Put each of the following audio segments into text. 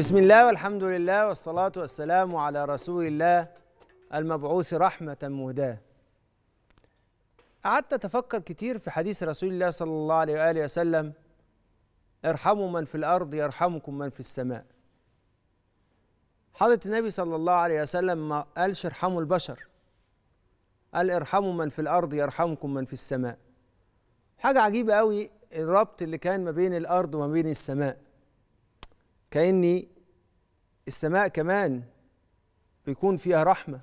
بسم الله والحمد لله والصلاة والسلام على رسول الله المبعوث رحمة مهداة قعدت أتفكر كتير في حديث رسول الله صلى الله عليه وآله وسلم ارحموا من في الأرض يرحمكم من في السماء حضرة النبي صلى الله عليه وسلم ما قالش ارحموا البشر قال ارحموا من في الأرض يرحمكم من في السماء حاجة عجيبة قوي الربط اللي كان ما بين الأرض وما بين السماء كأني السماء كمان بيكون فيها رحمة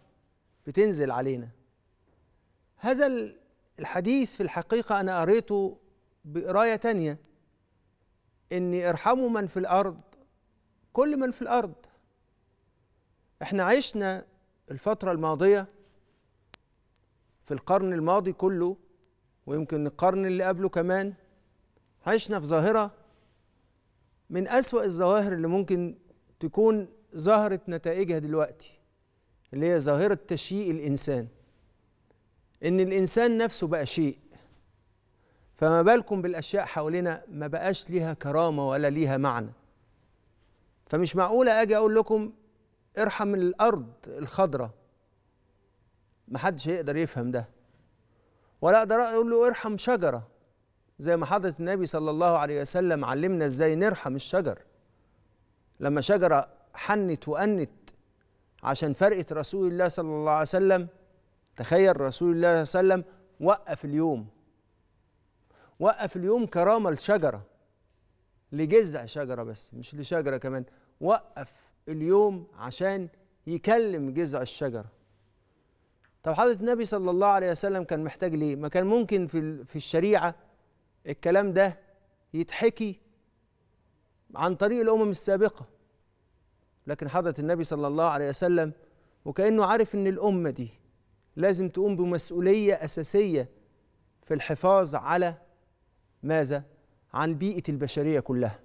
بتنزل علينا هذا الحديث في الحقيقة أنا قريته بقراية تانية إن ارحموا من في الأرض كل من في الأرض احنا عشنا الفترة الماضية في القرن الماضي كله ويمكن القرن اللي قبله كمان عشنا في ظاهرة من أسوأ الظواهر اللي ممكن تكون ظهرت نتائجها دلوقتي اللي هي ظاهرة تشييء الإنسان إن الإنسان نفسه بقى شيء فما بالكم بالأشياء حوالينا ما بقاش ليها كرامة ولا ليها معنى فمش معقولة أجي أقول لكم ارحم الأرض الخضراء محدش هيقدر يفهم ده ولا أقدر أقول له ارحم شجرة زي ما حضرة النبي صلى الله عليه وسلم علمنا إزاي نرحم الشجر لما شجرة حنت وأنت عشان فرقة رسول الله صلى الله عليه وسلم تخيل رسول الله صلى الله عليه وسلم وقف اليوم وقف اليوم كرامة لشجرة لجذع شجرة بس مش لشجرة كمان وقف اليوم عشان يكلم جذع الشجرة طب حضرة النبي صلى الله عليه وسلم كان محتاج ليه؟ ما كان ممكن في في الشريعة الكلام ده يتحكي عن طريق الأمم السابقة لكن حضرة النبي صلى الله عليه وسلم وكأنه عارف إن الأمة دي لازم تقوم بمسؤولية أساسية في الحفاظ على ماذا؟ عن بيئة البشرية كلها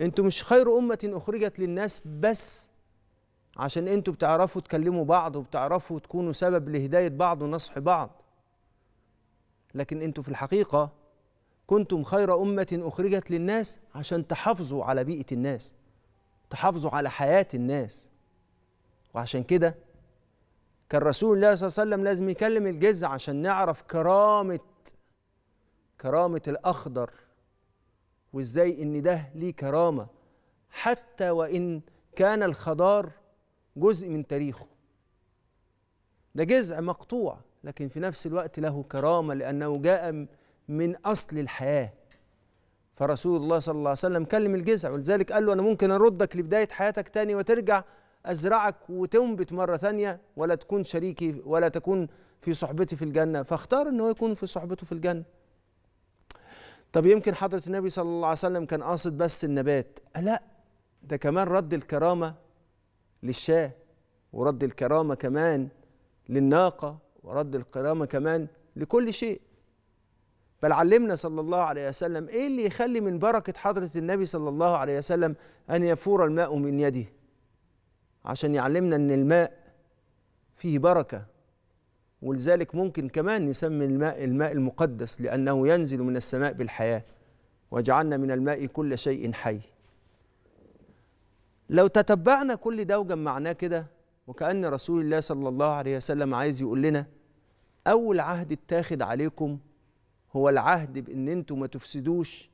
انتوا مش خير أمة أخرجت للناس بس عشان انتوا بتعرفوا تكلموا بعض وبتعرفوا تكونوا سبب لهداية بعض ونصح بعض لكن انتوا في الحقيقة كنتم خير أمة أخرجت للناس عشان تحافظوا على بيئة الناس تحافظوا على حياة الناس وعشان كده كان رسول الله صلى الله عليه وسلم لازم يكلم الجزء عشان نعرف كرامة كرامة الأخضر وإزاي إن ده ليه كرامة حتى وإن كان الخضار جزء من تاريخه ده جزء مقطوع لكن في نفس الوقت له كرامة لأنه جاء من أصل الحياة فرسول الله صلى الله عليه وسلم كلم الجذع ولذلك قال له أنا ممكن أردك لبداية حياتك تاني وترجع أزرعك وتنبت مرة ثانية ولا تكون شريكي ولا تكون في صحبتي في الجنة فاختار أنه يكون في صحبته في الجنة طب يمكن حضرة النبي صلى الله عليه وسلم كان قاصد بس النبات لا ده كمان رد الكرامة للشاه ورد الكرامة كمان للناقة ورد الكرامة كمان لكل شيء بل علمنا صلى الله عليه وسلم ايه اللي يخلي من بركه حضره النبي صلى الله عليه وسلم ان يفور الماء من يده عشان يعلمنا ان الماء فيه بركه ولذلك ممكن كمان نسمي الماء الماء المقدس لانه ينزل من السماء بالحياه وجعلنا من الماء كل شيء حي لو تتبعنا كل ده وجمعناه كده وكأن رسول الله صلى الله عليه وسلم عايز يقول لنا أول عهد اتاخد عليكم هو العهد بان انتوا ما تفسدوش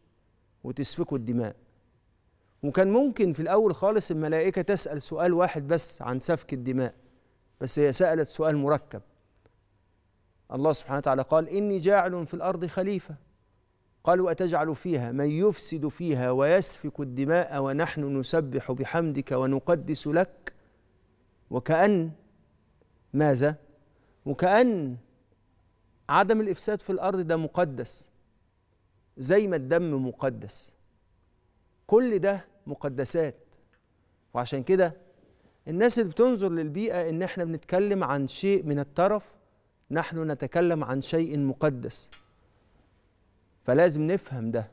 وتسفكوا الدماء وكان ممكن في الاول خالص الملائكه تسال سؤال واحد بس عن سفك الدماء بس هي سالت سؤال مركب الله سبحانه وتعالى قال اني جاعل في الارض خليفه قال اتجعل فيها من يفسد فيها ويسفك الدماء ونحن نسبح بحمدك ونقدس لك وكأن ماذا؟ وكأن عدم الإفساد في الأرض ده مقدس زي ما الدم مقدس كل ده مقدسات وعشان كده الناس اللي بتنظر للبيئة إن إحنا بنتكلم عن شيء من الترف نحن نتكلم عن شيء مقدس فلازم نفهم ده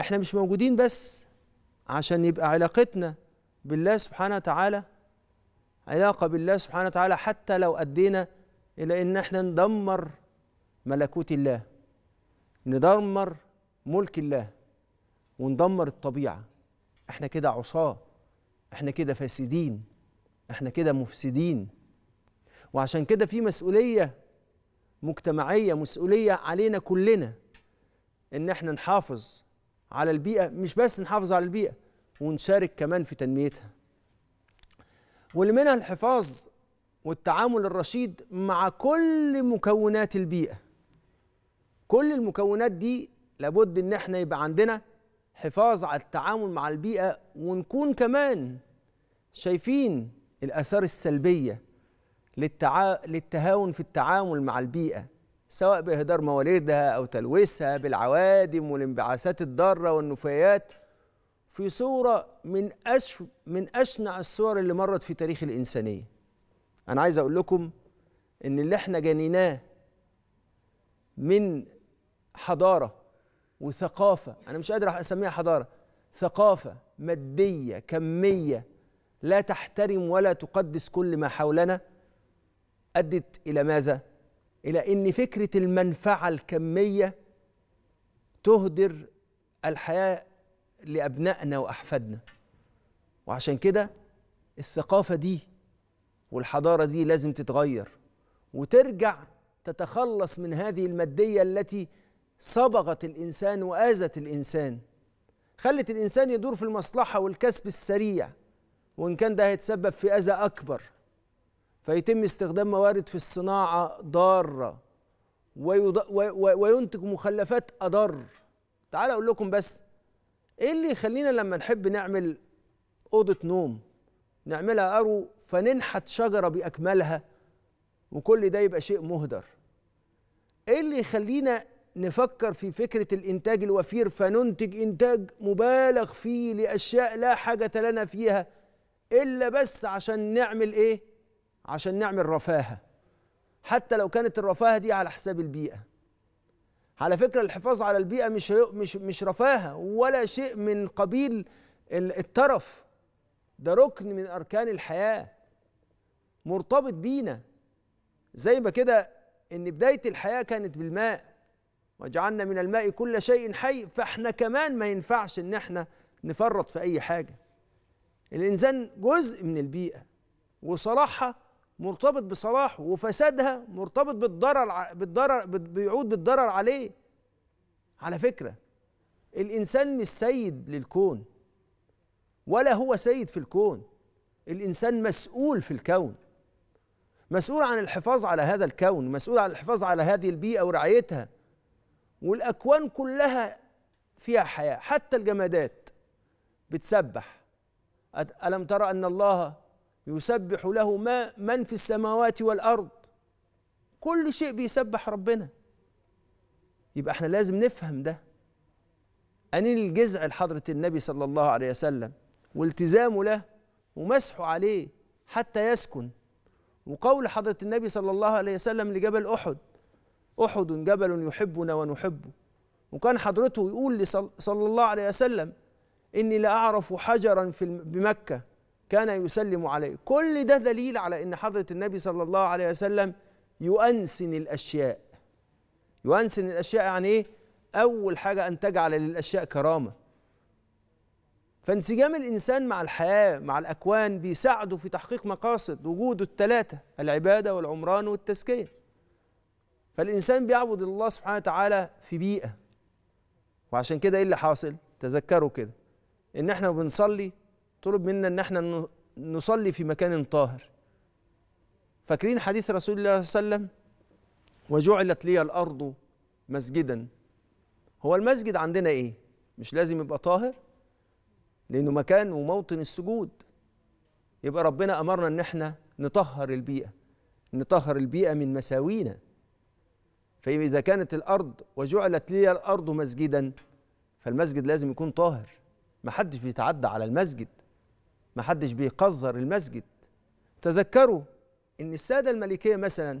إحنا مش موجودين بس عشان يبقى علاقتنا بالله سبحانه وتعالى علاقة بالله سبحانه وتعالى حتى لو أدينا الى ان احنا ندمر ملكوت الله ندمر ملك الله وندمر الطبيعه احنا كده عصاه احنا كده فاسدين احنا كده مفسدين وعشان كده في مسؤوليه مجتمعيه مسؤوليه علينا كلنا ان احنا نحافظ على البيئه مش بس نحافظ على البيئه ونشارك كمان في تنميتها واللي منها الحفاظ والتعامل الرشيد مع كل مكونات البيئة كل المكونات دي لابد ان احنا يبقى عندنا حفاظ على التعامل مع البيئة ونكون كمان شايفين الآثار السلبية للتعا... للتهاون في التعامل مع البيئة سواء بإهدار مواردها أو تلويثها بالعوادم والانبعاثات الضارة والنفايات في صورة من أش... من أشنع الصور اللي مرت في تاريخ الإنسانية انا عايز اقول لكم ان اللي احنا جنيناه من حضاره وثقافه انا مش قادر اسميها حضاره ثقافه ماديه كميه لا تحترم ولا تقدس كل ما حولنا ادت الى ماذا الى ان فكره المنفعه الكميه تهدر الحياه لابنائنا واحفادنا وعشان كده الثقافه دي والحضارة دي لازم تتغير وترجع تتخلص من هذه المادية التي صبغت الإنسان وآذت الإنسان خلت الإنسان يدور في المصلحة والكسب السريع وإن كان ده هيتسبب في أذى أكبر فيتم استخدام موارد في الصناعة ضارة وينتج مخلفات أضر تعال أقول لكم بس إيه اللي يخلينا لما نحب نعمل أوضة نوم نعملها أرو فننحت شجره باكملها وكل ده يبقى شيء مهدر ايه اللي يخلينا نفكر في فكره الانتاج الوفير فننتج انتاج مبالغ فيه لاشياء لا حاجه لنا فيها الا بس عشان نعمل ايه عشان نعمل رفاهه حتى لو كانت الرفاهه دي على حساب البيئه على فكره الحفاظ على البيئه مش مش مش رفاهه ولا شيء من قبيل الترف ده ركن من اركان الحياه مرتبط بينا زي ما كده ان بدايه الحياه كانت بالماء وجعلنا من الماء كل شيء حي فاحنا كمان ما ينفعش ان احنا نفرط في اي حاجه الانسان جزء من البيئه وصلاحها مرتبط بصلاحه وفسادها مرتبط بالضرر بالضرر بيعود بالضرر عليه على فكره الانسان مش سيد للكون ولا هو سيد في الكون الانسان مسؤول في الكون مسؤول عن الحفاظ على هذا الكون مسؤول عن الحفاظ على هذه البيئة ورعايتها والأكوان كلها فيها حياة حتى الجمادات بتسبح ألم ترى أن الله يسبح له ما من في السماوات والأرض كل شيء بيسبح ربنا يبقى احنا لازم نفهم ده أنين الجزع لحضرة النبي صلى الله عليه وسلم والتزامه له ومسحه عليه حتى يسكن وقول حضرة النبي صلى الله عليه وسلم لجبل أحد أحد جبل يحبنا ونحبه وكان حضرته يقول صلى الله عليه وسلم إني لأعرف حجرا في بمكة كان يسلم عليه كل ده دليل على إن حضرة النبي صلى الله عليه وسلم يؤنسن الأشياء يؤنسن الأشياء يعني إيه؟ أول حاجة أن تجعل للأشياء كرامة فانسجام الإنسان مع الحياة مع الأكوان بيساعده في تحقيق مقاصد وجوده الثلاثة العبادة والعمران والتزكية فالإنسان بيعبد الله سبحانه وتعالى في بيئة وعشان كده إيه اللي حاصل؟ تذكروا كده إن إحنا بنصلي طلب منا إن إحنا نصلي في مكان طاهر فاكرين حديث رسول الله صلى الله عليه وسلم وجعلت لي الأرض مسجدا هو المسجد عندنا إيه؟ مش لازم يبقى طاهر؟ لأنه مكان وموطن السجود يبقى ربنا أمرنا إن إحنا نطهر البيئة نطهر البيئة من مساوينا فإذا كانت الأرض وجعلت لي الأرض مسجدا فالمسجد لازم يكون طاهر ما حدش بيتعدى على المسجد ما حدش بيقذر المسجد تذكروا إن السادة الملكية مثلا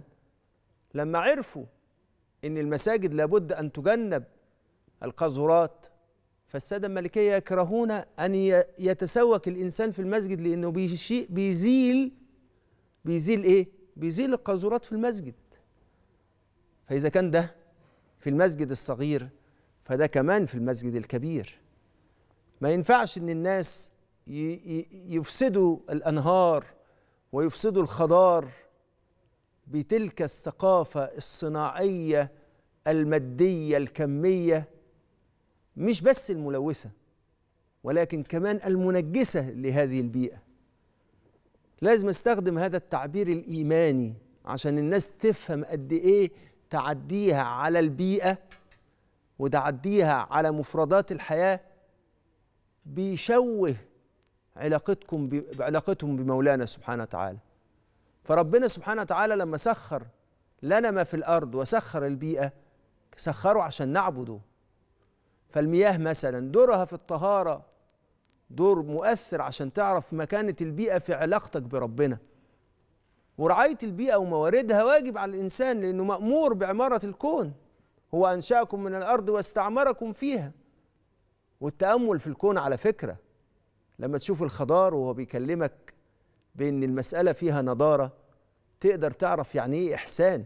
لما عرفوا إن المساجد لابد أن تجنب القاذورات فالسادة الملكية يكرهون أن يتسوك الإنسان في المسجد لأنه بيشي بيزيل بيزيل إيه؟ بيزيل القاذورات في المسجد فإذا كان ده في المسجد الصغير فده كمان في المسجد الكبير ما ينفعش إن الناس يفسدوا الأنهار ويفسدوا الخضار بتلك الثقافة الصناعية المادية الكمية مش بس الملوثة ولكن كمان المنجسة لهذه البيئة لازم استخدم هذا التعبير الإيماني عشان الناس تفهم قد إيه تعديها على البيئة وتعديها على مفردات الحياة بيشوه علاقتكم بعلاقتهم بمولانا سبحانه وتعالى فربنا سبحانه وتعالى لما سخر لنا ما في الأرض وسخر البيئة سخره عشان نعبده فالمياه مثلا دورها في الطهارة دور مؤثر عشان تعرف مكانة البيئة في علاقتك بربنا ورعاية البيئة ومواردها واجب على الإنسان لأنه مأمور بعمارة الكون هو أنشأكم من الأرض واستعمركم فيها والتأمل في الكون على فكرة لما تشوف الخضار وهو بيكلمك بأن المسألة فيها نضارة تقدر تعرف يعني إيه إحسان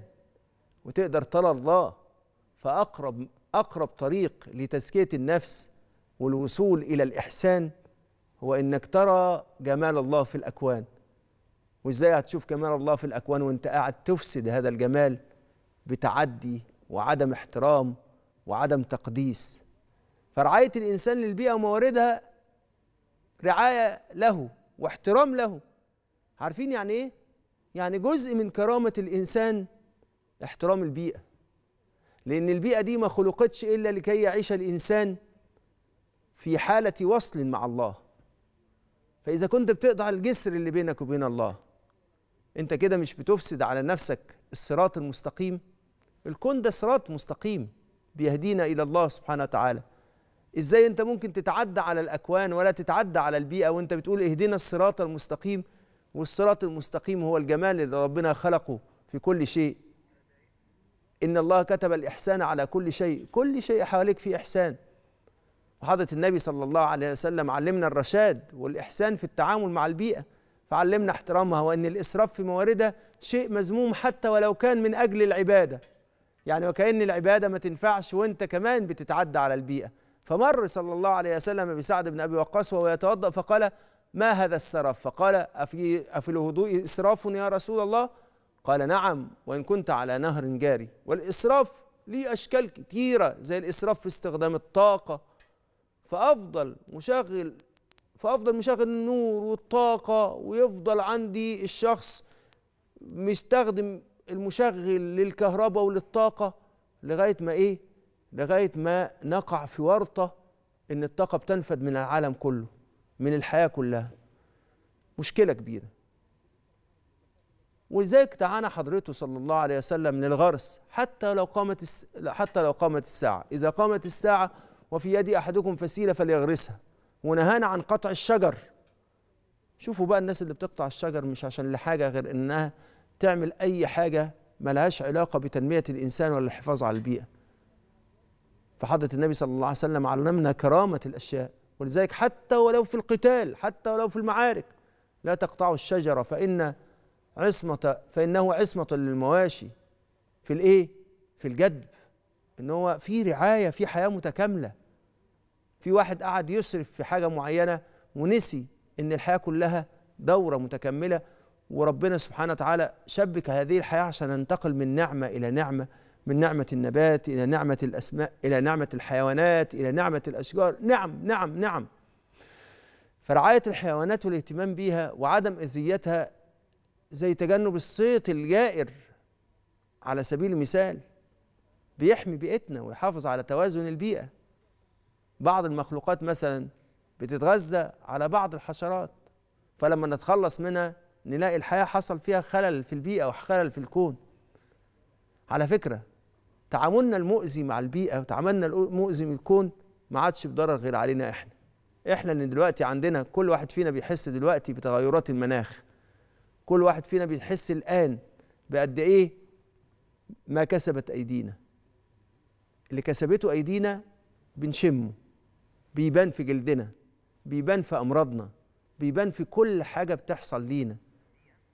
وتقدر ترى الله فأقرب أقرب طريق لتزكية النفس والوصول إلى الإحسان هو إنك ترى جمال الله في الأكوان وإزاي هتشوف جمال الله في الأكوان وإنت قاعد تفسد هذا الجمال بتعدي وعدم احترام وعدم تقديس فرعاية الإنسان للبيئة ومواردها رعاية له واحترام له عارفين يعني إيه؟ يعني جزء من كرامة الإنسان احترام البيئة لأن البيئة دي ما خلقتش إلا لكي يعيش الإنسان في حالة وصل مع الله فإذا كنت بتقطع الجسر اللي بينك وبين الله أنت كده مش بتفسد على نفسك الصراط المستقيم الكون ده صراط مستقيم بيهدينا إلى الله سبحانه وتعالى إزاي أنت ممكن تتعدى على الأكوان ولا تتعدى على البيئة وأنت بتقول اهدنا الصراط المستقيم والصراط المستقيم هو الجمال اللي ربنا خلقه في كل شيء إن الله كتب الإحسان على كل شيء كل شيء حواليك فيه إحسان وحضرة النبي صلى الله عليه وسلم علمنا الرشاد والإحسان في التعامل مع البيئة فعلمنا احترامها وأن الإسراف في مواردها شيء مذموم حتى ولو كان من أجل العبادة يعني وكأن العبادة ما تنفعش وأنت كمان بتتعدى على البيئة فمر صلى الله عليه وسلم بسعد بن أبي وقاص وهو يتوضأ فقال ما هذا السرف فقال أفي, أفي الهدوء إسراف يا رسول الله قال نعم وإن كنت على نهر جاري والإسراف ليه أشكال كتيرة زي الإسراف في استخدام الطاقة فأفضل مشغل فأفضل مشغل النور والطاقة ويفضل عندي الشخص مستخدم المشغل للكهرباء وللطاقة لغاية ما إيه؟ لغاية ما نقع في ورطة إن الطاقة بتنفد من العالم كله من الحياة كلها مشكلة كبيرة وذاك دعانا حضرته صلى الله عليه وسلم للغرس حتى لو قامت حتى لو قامت الساعه اذا قامت الساعه وفي يد احدكم فسيله فليغرسها ونهانا عن قطع الشجر شوفوا بقى الناس اللي بتقطع الشجر مش عشان لحاجه غير انها تعمل اي حاجه ملهاش علاقه بتنميه الانسان ولا الحفاظ على البيئه فحضره النبي صلى الله عليه وسلم علمنا كرامه الاشياء ولذلك حتى ولو في القتال حتى ولو في المعارك لا تقطعوا الشجره فان عصمة فإنه عصمة للمواشي في الإيه؟ في الجدب إن هو في رعاية في حياة متكاملة في واحد قعد يسرف في حاجة معينة ونسي إن الحياة كلها دورة متكملة وربنا سبحانه وتعالى شبك هذه الحياة عشان ننتقل من نعمة إلى نعمة من نعمة النبات إلى نعمة الأسماء إلى نعمة الحيوانات إلى نعمة الأشجار نعم نعم نعم فرعاية الحيوانات والاهتمام بيها وعدم أذيتها زي تجنب الصيت الجائر على سبيل المثال بيحمي بيئتنا ويحافظ على توازن البيئة بعض المخلوقات مثلا بتتغذى على بعض الحشرات فلما نتخلص منها نلاقي الحياة حصل فيها خلل في البيئة وخلل في الكون على فكرة تعاملنا المؤذي مع البيئة وتعاملنا المؤذي من الكون ما عادش بضرر غير علينا احنا احنا اللي دلوقتي عندنا كل واحد فينا بيحس دلوقتي بتغيرات المناخ كل واحد فينا بيحس الآن بقد إيه ما كسبت أيدينا اللي كسبته أيدينا بنشمه بيبان في جلدنا بيبان في أمراضنا بيبان في كل حاجة بتحصل لينا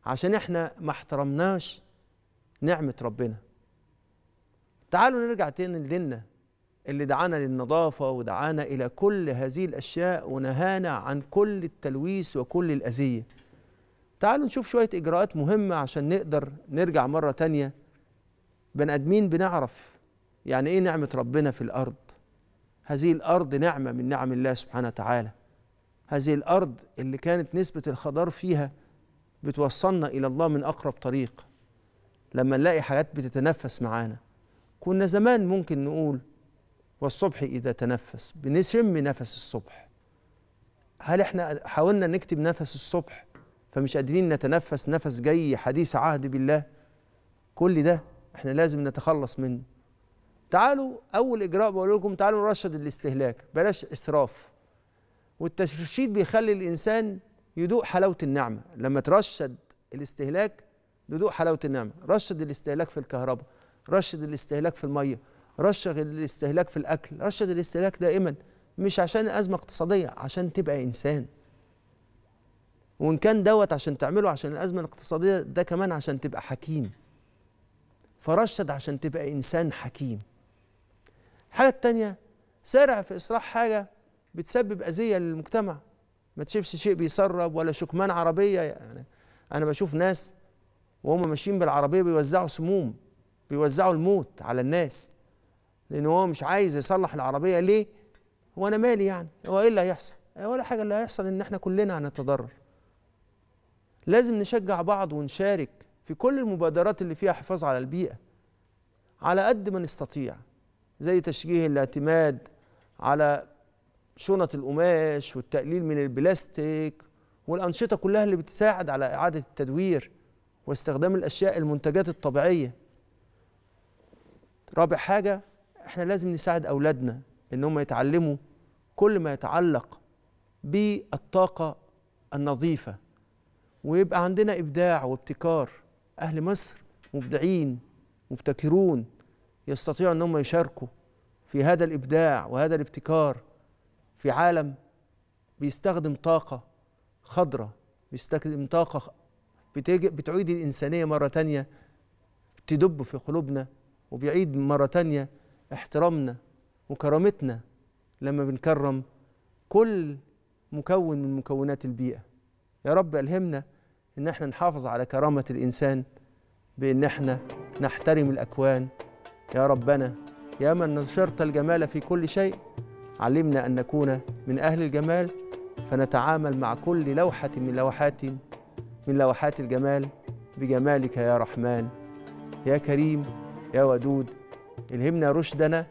عشان احنا ما احترمناش نعمة ربنا تعالوا نرجع تاني لنا اللي دعانا للنظافة ودعانا إلى كل هذه الأشياء ونهانا عن كل التلويث وكل الأذية تعالوا نشوف شوية إجراءات مهمة عشان نقدر نرجع مرة تانية بني آدمين بنعرف يعني إيه نعمة ربنا في الأرض هذه الأرض نعمة من نعم الله سبحانه وتعالى هذه الأرض اللي كانت نسبة الخضار فيها بتوصلنا إلى الله من أقرب طريق لما نلاقي حاجات بتتنفس معانا كنا زمان ممكن نقول والصبح إذا تنفس بنشم نفس الصبح هل احنا حاولنا نكتب نفس الصبح فمش قادرين نتنفس نفس جاي حديث عهد بالله كل ده احنا لازم نتخلص منه تعالوا اول اجراء بقول لكم تعالوا نرشد الاستهلاك بلاش اسراف والترشيد بيخلي الانسان يدوق حلاوه النعمه لما ترشد الاستهلاك تدوق حلاوه النعمه رشد الاستهلاك في الكهرباء رشد الاستهلاك في الميه رشد الاستهلاك في الاكل رشد الاستهلاك دائما مش عشان ازمه اقتصاديه عشان تبقى انسان وان كان دوت عشان تعمله عشان الازمه الاقتصاديه ده كمان عشان تبقى حكيم فرشد عشان تبقى انسان حكيم الحاجه الثانيه سارع في اصلاح حاجه بتسبب اذيه للمجتمع ما تشيبش شيء بيسرب ولا شكمان عربيه يعني انا بشوف ناس وهم ماشيين بالعربيه بيوزعوا سموم بيوزعوا الموت على الناس لان هو مش عايز يصلح العربيه ليه هو انا مالي يعني هو ايه اللي هيحصل ولا حاجه اللي هيحصل ان احنا كلنا هنتضرر لازم نشجع بعض ونشارك في كل المبادرات اللي فيها حفاظ على البيئة على قد ما نستطيع زي تشجيه الاعتماد على شنط القماش والتقليل من البلاستيك والأنشطة كلها اللي بتساعد على إعادة التدوير واستخدام الأشياء المنتجات الطبيعية رابع حاجة احنا لازم نساعد أولادنا إن هم يتعلموا كل ما يتعلق بالطاقة النظيفة ويبقى عندنا إبداع وابتكار أهل مصر مبدعين مبتكرون يستطيعوا أن هم يشاركوا في هذا الإبداع وهذا الابتكار في عالم بيستخدم طاقة خضراء بيستخدم طاقة بتعيد الإنسانية مرة تانية تدب في قلوبنا وبيعيد مرة تانية احترامنا وكرامتنا لما بنكرم كل مكون من مكونات البيئة يا رب ألهمنا ان احنا نحافظ على كرامه الانسان بان احنا نحترم الاكوان يا ربنا يا من نشرت الجمال في كل شيء علمنا ان نكون من اهل الجمال فنتعامل مع كل لوحه من لوحات من لوحات الجمال بجمالك يا رحمن يا كريم يا ودود الهمنا رشدنا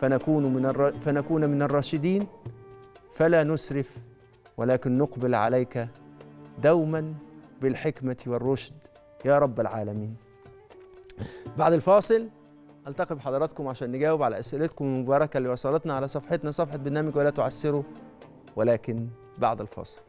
فنكون من الر... فنكون من الراشدين فلا نسرف ولكن نقبل عليك دوما بالحكمة والرشد يا رب العالمين بعد الفاصل ألتقي بحضراتكم عشان نجاوب على أسئلتكم المباركة اللي وصلتنا على صفحتنا صفحة برنامج ولا تعسروا ولكن بعد الفاصل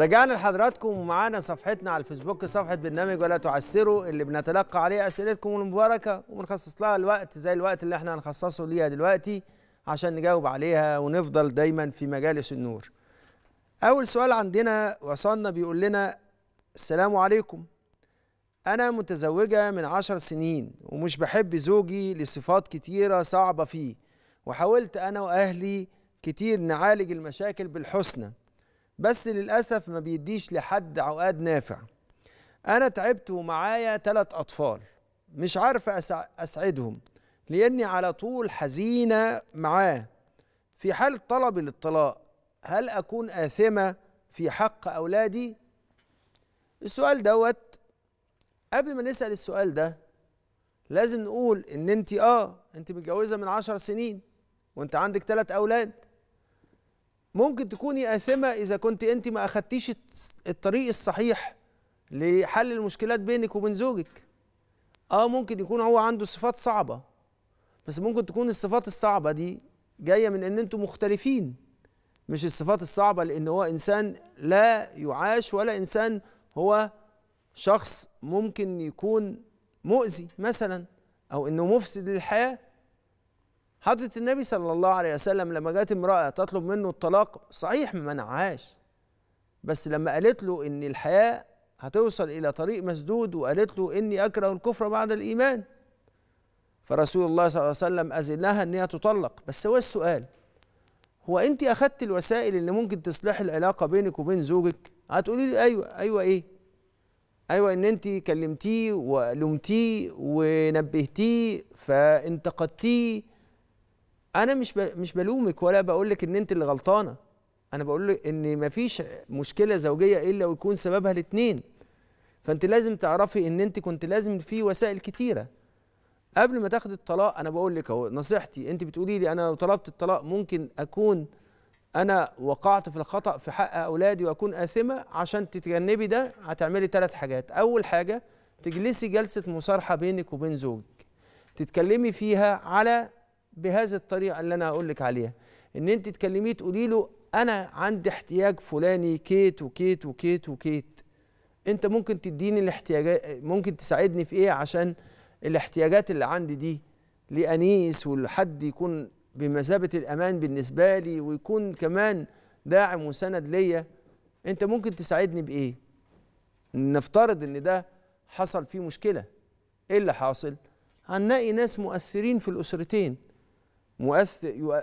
رجعنا لحضراتكم ومعانا صفحتنا على الفيسبوك صفحة برنامج ولا تعسروا اللي بنتلقى عليه أسئلتكم المباركة وبنخصص لها الوقت زي الوقت اللي احنا هنخصصه ليها دلوقتي عشان نجاوب عليها ونفضل دايما في مجالس النور أول سؤال عندنا وصلنا بيقول لنا السلام عليكم أنا متزوجة من عشر سنين ومش بحب زوجي لصفات كتيرة صعبة فيه وحاولت أنا وأهلي كتير نعالج المشاكل بالحسنى بس للأسف ما بيديش لحد عقاد نافع أنا تعبت ومعايا تلات أطفال مش عارفة أسعدهم لأني على طول حزينة معاه في حال طلبي للطلاق هل أكون آثمة في حق أولادي؟ السؤال دوت قبل ما نسأل السؤال ده لازم نقول إن أنت آه أنت متجوزة من عشر سنين وأنت عندك تلات أولاد ممكن تكوني آثمة إذا كنت أنت ما أخدتيش الطريق الصحيح لحل المشكلات بينك وبين زوجك آه ممكن يكون هو عنده صفات صعبة بس ممكن تكون الصفات الصعبة دي جاية من أن أنتم مختلفين مش الصفات الصعبة لأن هو إنسان لا يعاش ولا إنسان هو شخص ممكن يكون مؤذي مثلا أو أنه مفسد للحياة حضرة النبي صلى الله عليه وسلم لما جات امرأة تطلب منه الطلاق صحيح ما منعهاش بس لما قالت له ان الحياة هتوصل الى طريق مسدود وقالت له اني اكره الكفر بعد الايمان فرسول الله صلى الله عليه وسلم اذن لها ان هي تطلق بس هو السؤال هو انت اخذت الوسائل اللي ممكن تصلح العلاقه بينك وبين زوجك هتقولي لي ايوه ايوه ايه ايوه ان انت كلمتيه ولمتيه ونبهتيه فانتقدتيه انا مش مش بلومك ولا بقول لك ان انت اللي غلطانه انا بقول لك ان مفيش مشكله زوجيه الا ويكون سببها الاثنين فانت لازم تعرفي ان انت كنت لازم في وسائل كتيره قبل ما تاخدي الطلاق انا بقول لك اهو نصيحتي انت بتقولي لي انا لو طلبت الطلاق ممكن اكون انا وقعت في الخطا في حق اولادي واكون اثمه عشان تتجنبي ده هتعملي ثلاث حاجات اول حاجه تجلسي جلسه مصارحه بينك وبين زوجك تتكلمي فيها على بهذه الطريقه اللي انا هقول لك عليها ان انت تكلميه تقولي له انا عندي احتياج فلاني كيت وكيت وكيت وكيت انت ممكن تديني الاحتياجات ممكن تساعدني في ايه عشان الاحتياجات اللي عندي دي لانيس ولحد يكون بمثابه الامان بالنسبه لي ويكون كمان داعم وسند ليا انت ممكن تساعدني بايه نفترض ان ده حصل فيه مشكله ايه اللي حاصل هنلاقي ناس مؤثرين في الاسرتين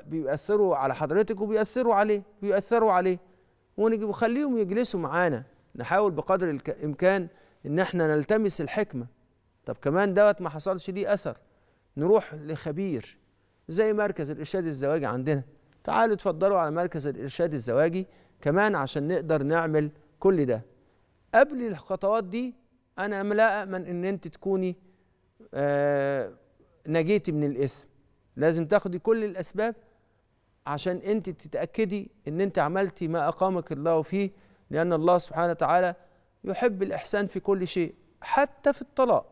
بيؤثروا على حضرتك وبيأثروا عليه بيأثروا عليه وخليهم يجلسوا معانا نحاول بقدر الإمكان إن إحنا نلتمس الحكمة طب كمان دوت ما حصلش ليه أثر نروح لخبير زي مركز الإرشاد الزواجي عندنا تعالوا اتفضلوا على مركز الإرشاد الزواجي كمان عشان نقدر نعمل كل ده قبل الخطوات دي أنا لا أأمن إن أنت تكوني آه نجيتي من الإسم لازم تاخدي كل الاسباب عشان انت تتاكدي ان انت عملتي ما اقامك الله فيه لان الله سبحانه وتعالى يحب الاحسان في كل شيء حتى في الطلاق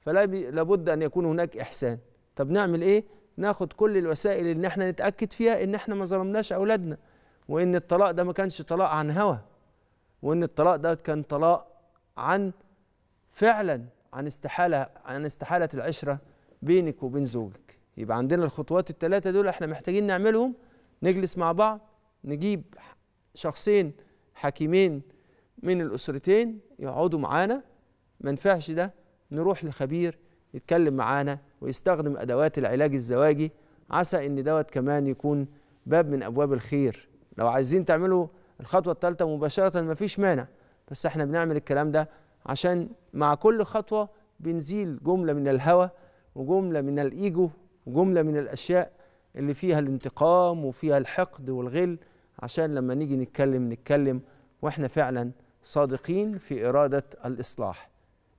فلا لابد ان يكون هناك احسان طب نعمل ايه ناخد كل الوسائل ان احنا نتاكد فيها ان احنا ما ظلمناش اولادنا وان الطلاق ده ما كانش طلاق عن هوى وان الطلاق ده كان طلاق عن فعلا عن استحاله عن استحاله العشره بينك وبين زوجك يبقى عندنا الخطوات الثلاثه دول احنا محتاجين نعملهم نجلس مع بعض نجيب شخصين حكيمين من الاسرتين يقعدوا معانا ما ينفعش ده نروح لخبير يتكلم معانا ويستخدم ادوات العلاج الزواجي عسى ان دوت كمان يكون باب من ابواب الخير لو عايزين تعملوا الخطوه الثالثه مباشره مفيش مانع بس احنا بنعمل الكلام ده عشان مع كل خطوه بنزيل جمله من الهوى وجمله من الايجو وجمله من الاشياء اللي فيها الانتقام وفيها الحقد والغل عشان لما نيجي نتكلم نتكلم واحنا فعلا صادقين في اراده الاصلاح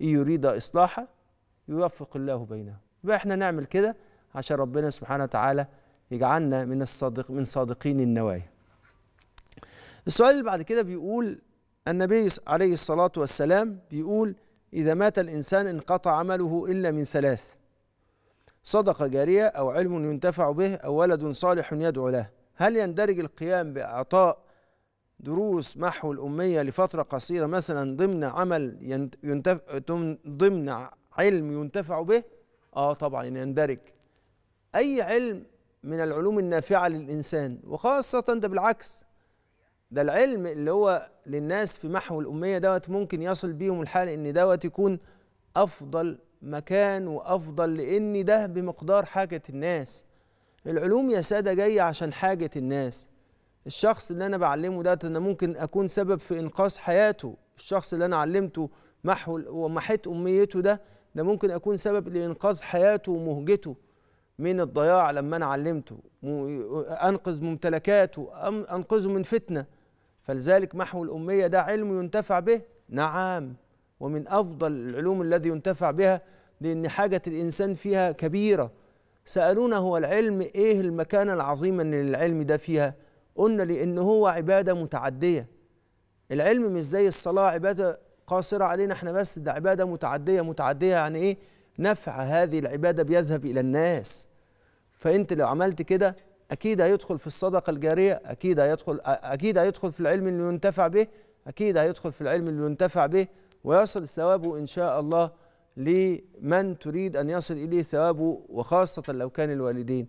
ان يريد اصلاحا يوفق الله بينه يبقى احنا نعمل كده عشان ربنا سبحانه وتعالى يجعلنا من الصادق من صادقين النوايا السؤال اللي بعد كده بيقول النبي عليه الصلاة والسلام بيقول إذا مات الإنسان انقطع عمله إلا من ثلاث صدقة جارية أو علم ينتفع به أو ولد صالح يدعو له هل يندرج القيام بإعطاء دروس محو الأمية لفترة قصيرة مثلا ضمن عمل ينتفع ضمن علم ينتفع به؟ آه طبعا يندرج أي علم من العلوم النافعة للإنسان وخاصة ده بالعكس ده العلم اللي هو للناس في محو الأمية دوت ممكن يصل بيهم الحال إن دوت يكون أفضل مكان وافضل لان ده بمقدار حاجه الناس العلوم يا ساده جايه عشان حاجه الناس الشخص اللي انا بعلمه ده انا ممكن اكون سبب في انقاذ حياته الشخص اللي انا علمته محو ومحيت اميته ده ده ممكن اكون سبب لانقاذ حياته ومهجته من الضياع لما انا علمته انقذ ممتلكاته انقذه من فتنه فلذلك محو الاميه ده علم ينتفع به نعم ومن أفضل العلوم الذي ينتفع بها لأن حاجة الإنسان فيها كبيرة سألونا هو العلم إيه المكانة العظيمة اللي العلم ده فيها قلنا لأن هو عبادة متعدية العلم مش زي الصلاة عبادة قاصرة علينا احنا بس ده عبادة متعدية متعدية يعني إيه نفع هذه العبادة بيذهب إلى الناس فأنت لو عملت كده أكيد هيدخل في الصدقة الجارية أكيد هيدخل أكيد هيدخل في العلم اللي ينتفع به أكيد هيدخل في العلم اللي ينتفع به ويصل ثوابه إن شاء الله لمن تريد أن يصل إليه ثوابه وخاصة لو كان الوالدين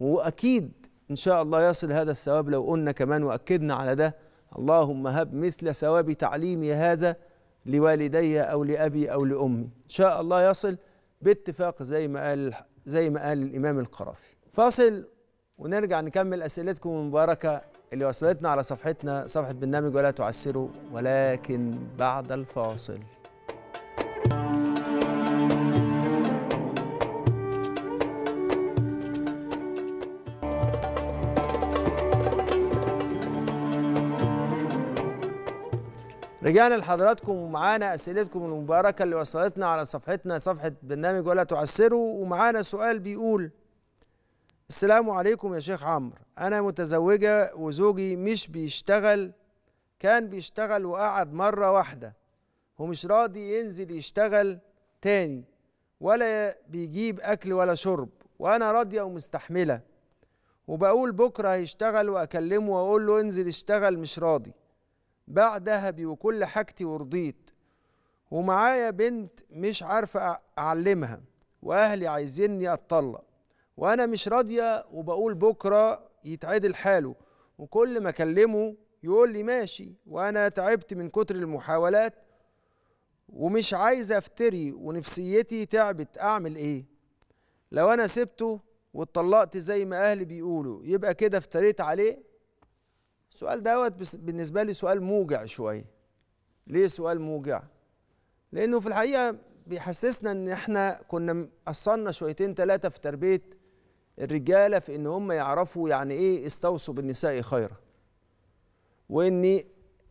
وأكيد إن شاء الله يصل هذا الثواب لو قلنا كمان وأكدنا على ده اللهم هب مثل ثواب تعليمي هذا لوالدي أو لأبي أو لأمي إن شاء الله يصل باتفاق زي ما قال زي ما قال الإمام القرافي فاصل ونرجع نكمل أسئلتكم المباركة اللي وصلتنا على صفحتنا صفحة برنامج ولا تعسروا ولكن بعد الفاصل رجعنا لحضراتكم ومعانا اسئلتكم المباركه اللي وصلتنا على صفحتنا صفحه برنامج ولا تعسروا ومعانا سؤال بيقول السلام عليكم يا شيخ عمرو انا متزوجه وزوجي مش بيشتغل كان بيشتغل وقعد مره واحده ومش راضي ينزل يشتغل تاني ولا بيجيب اكل ولا شرب وانا راضيه ومستحمله وبقول بكره هيشتغل واكلمه واقول له انزل اشتغل مش راضي باع ذهبي وكل حاجتي ورضيت ومعايا بنت مش عارفه اعلمها واهلي عايزيني اتطلق وانا مش راضيه وبقول بكره يتعدل حاله وكل ما اكلمه يقول لي ماشي وانا تعبت من كتر المحاولات ومش عايز افتري ونفسيتي تعبت اعمل ايه لو انا سبته واتطلقت زي ما اهلي بيقولوا يبقى كده افتريت عليه السؤال دوت بالنسبه لي سؤال موجع شويه ليه سؤال موجع لانه في الحقيقه بيحسسنا ان احنا كنا قصرنا شويتين ثلاثه في تربيه الرجاله في ان هم يعرفوا يعني ايه استوصوا بالنساء خيرا وان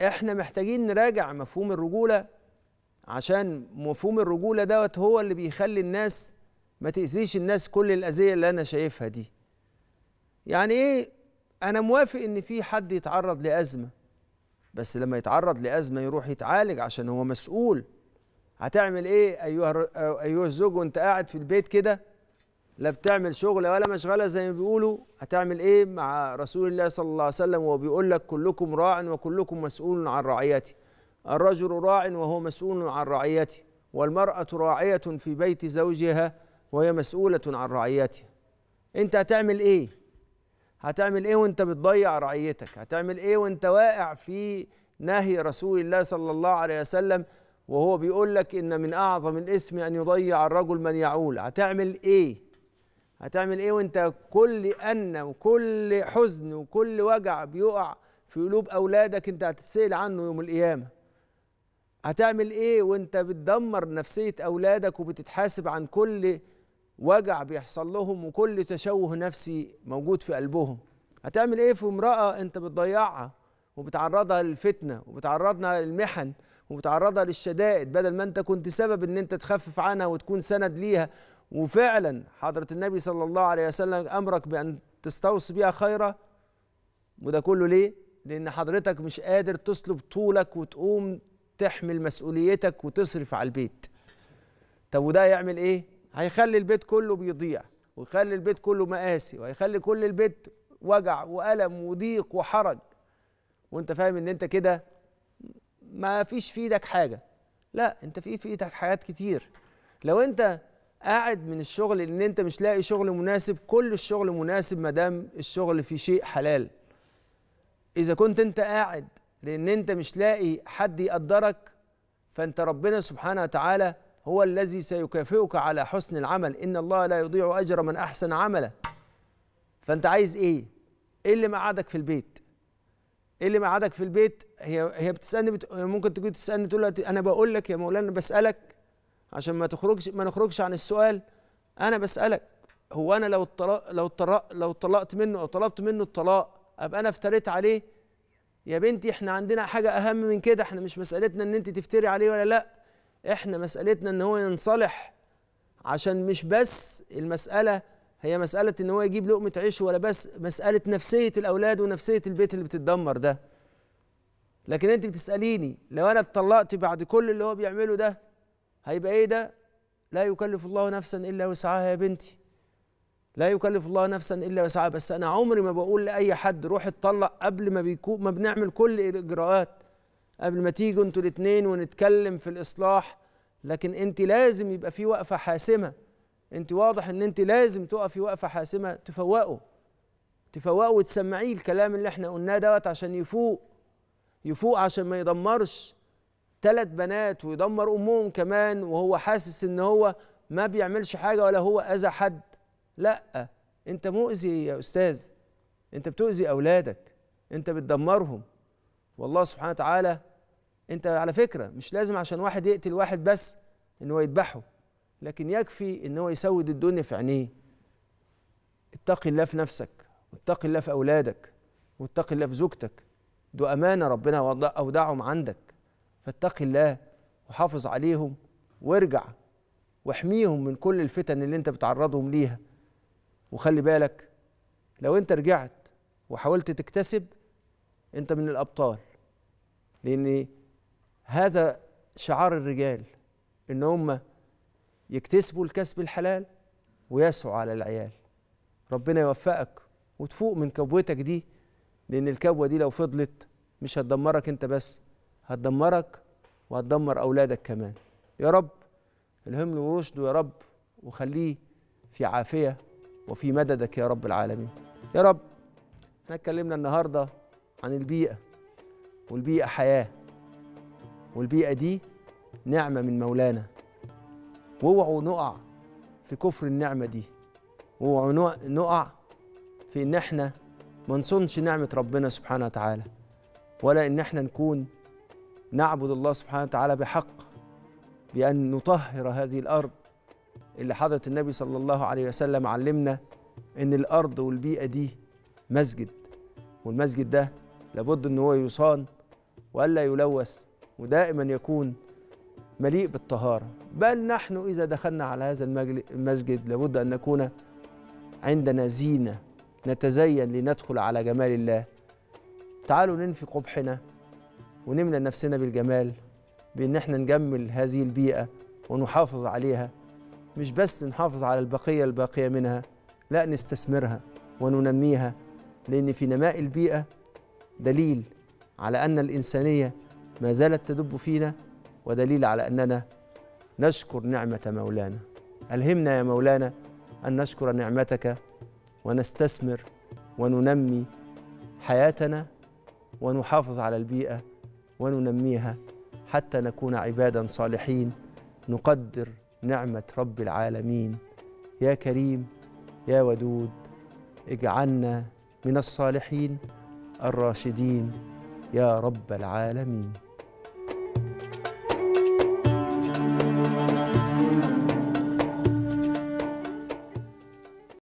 احنا محتاجين نراجع مفهوم الرجوله عشان مفهوم الرجوله دوت هو اللي بيخلي الناس ما تاذيش الناس كل الاذيه اللي انا شايفها دي يعني ايه انا موافق ان في حد يتعرض لازمه بس لما يتعرض لازمه يروح يتعالج عشان هو مسؤول هتعمل ايه ايها ايها الزوج وانت قاعد في البيت كده لا بتعمل شغلة ولا مشغلة زي ما بيقولوا هتعمل إيه مع رسول الله صلى الله عليه وسلم وهو بيقول لك كلكم راع وكلكم مسؤول عن رعيته الرجل راع وهو مسؤول عن رعيته والمرأة راعية في بيت زوجها وهي مسؤولة عن رعيتها أنت هتعمل إيه؟ هتعمل إيه وأنت بتضيع رعيتك؟ هتعمل إيه وأنت واقع في نهي رسول الله صلى الله عليه وسلم وهو بيقول لك إن من أعظم الإثم أن يضيع الرجل من يعول هتعمل إيه؟ هتعمل ايه وانت كل أن وكل حزن وكل وجع بيقع في قلوب أولادك انت هتتسأل عنه يوم القيامة هتعمل ايه وانت بتدمر نفسية أولادك وبتتحاسب عن كل وجع بيحصل لهم وكل تشوه نفسي موجود في قلبهم هتعمل ايه في امرأة انت بتضيعها وبتعرضها للفتنة وبتعرضنا للمحن وبتعرضها للشدائد بدل ما انت كنت سبب ان انت تخفف عنها وتكون سند ليها وفعلا حضرة النبي صلى الله عليه وسلم أمرك بأن تستوصي بها خيرا وده كله ليه؟ لأن حضرتك مش قادر تسلب طولك وتقوم تحمل مسؤوليتك وتصرف على البيت طب وده يعمل إيه؟ هيخلي البيت كله بيضيع ويخلي البيت كله مآسي وهيخلي كل البيت وجع وألم وضيق وحرج وانت فاهم ان انت كده ما فيش في ايدك حاجه لا انت في في ايدك حاجات كتير لو انت قاعد من الشغل لان انت مش لاقي شغل مناسب كل الشغل مناسب ما دام الشغل في شيء حلال اذا كنت انت قاعد لان انت مش لاقي حد يقدرك فانت ربنا سبحانه وتعالى هو الذي سيكافئك على حسن العمل ان الله لا يضيع اجر من احسن عملا فانت عايز ايه ايه اللي مقعدك في البيت ايه اللي مقعدك في البيت هي هي بتسالني بت... ممكن تيجي تسالني تقول انا بقول لك يا مولانا بسالك عشان ما تخرجش ما نخرجش عن السؤال انا بسالك هو انا لو الطلاق لو الطلاق لو طلقت منه او طلبت منه الطلاق ابقى انا افتريت عليه يا بنتي احنا عندنا حاجه اهم من كده احنا مش مسالتنا ان انت تفتري عليه ولا لا احنا مسالتنا ان هو ينصلح عشان مش بس المساله هي مساله ان هو يجيب لقمه عيش ولا بس مساله نفسيه الاولاد ونفسيه البيت اللي بتتدمر ده لكن انت بتساليني لو انا اتطلقت بعد كل اللي هو بيعمله ده هيبقى ايه ده لا يكلف الله نفسا الا وسعها يا بنتي لا يكلف الله نفسا الا وسعها بس انا عمري ما بقول لاي حد روح اتطلق قبل ما بيكون ما بنعمل كل الاجراءات قبل ما تيجوا انتوا الاثنين ونتكلم في الاصلاح لكن انت لازم يبقى في وقفه حاسمه انت واضح ان انت لازم تقفي وقفه حاسمه تفوقه تفوقه وتسمعيه الكلام اللي احنا قلناه دوت عشان يفوق يفوق عشان ما يدمرش ثلاث بنات ويدمر امهم كمان وهو حاسس ان هو ما بيعملش حاجه ولا هو اذى حد لا انت مؤذي يا استاذ انت بتؤذي اولادك انت بتدمرهم والله سبحانه وتعالى انت على فكره مش لازم عشان واحد يقتل واحد بس ان هو يذبحه لكن يكفي ان هو يسود الدنيا في عينيه اتقي الله في نفسك واتقي الله في اولادك واتقي الله في زوجتك دول امانه ربنا اودعهم عندك فاتق الله وحافظ عليهم وارجع واحميهم من كل الفتن اللي انت بتعرضهم ليها وخلي بالك لو انت رجعت وحاولت تكتسب انت من الابطال لان هذا شعار الرجال ان هم يكتسبوا الكسب الحلال ويسعوا على العيال ربنا يوفقك وتفوق من كبوتك دي لان الكبوه دي لو فضلت مش هتدمرك انت بس هتدمرك وهتدمر أولادك كمان يا رب الهم له رشده يا رب وخليه في عافية وفي مددك يا رب العالمين يا رب احنا اتكلمنا النهاردة عن البيئة والبيئة حياة والبيئة دي نعمة من مولانا واوعوا نقع في كفر النعمة دي واوعوا نقع في ان احنا ما نصونش نعمة ربنا سبحانه وتعالى ولا ان احنا نكون نعبد الله سبحانه وتعالى بحق بأن نطهر هذه الأرض اللي حضرة النبي صلى الله عليه وسلم علمنا إن الأرض والبيئة دي مسجد والمسجد ده لابد إن هو يصان وألا يلوث ودائما يكون مليء بالطهارة بل نحن إذا دخلنا على هذا المسجد لابد أن نكون عندنا زينة نتزين لندخل على جمال الله تعالوا ننفي قبحنا ونملى نفسنا بالجمال بإن احنا نجمل هذه البيئة ونحافظ عليها مش بس نحافظ على البقية الباقية منها لا نستثمرها وننميها لأن في نماء البيئة دليل على أن الإنسانية ما زالت تدب فينا ودليل على أننا نشكر نعمة مولانا ألهمنا يا مولانا أن نشكر نعمتك ونستثمر وننمي حياتنا ونحافظ على البيئة وننميها حتى نكون عبادا صالحين نقدر نعمة رب العالمين يا كريم يا ودود اجعلنا من الصالحين الراشدين يا رب العالمين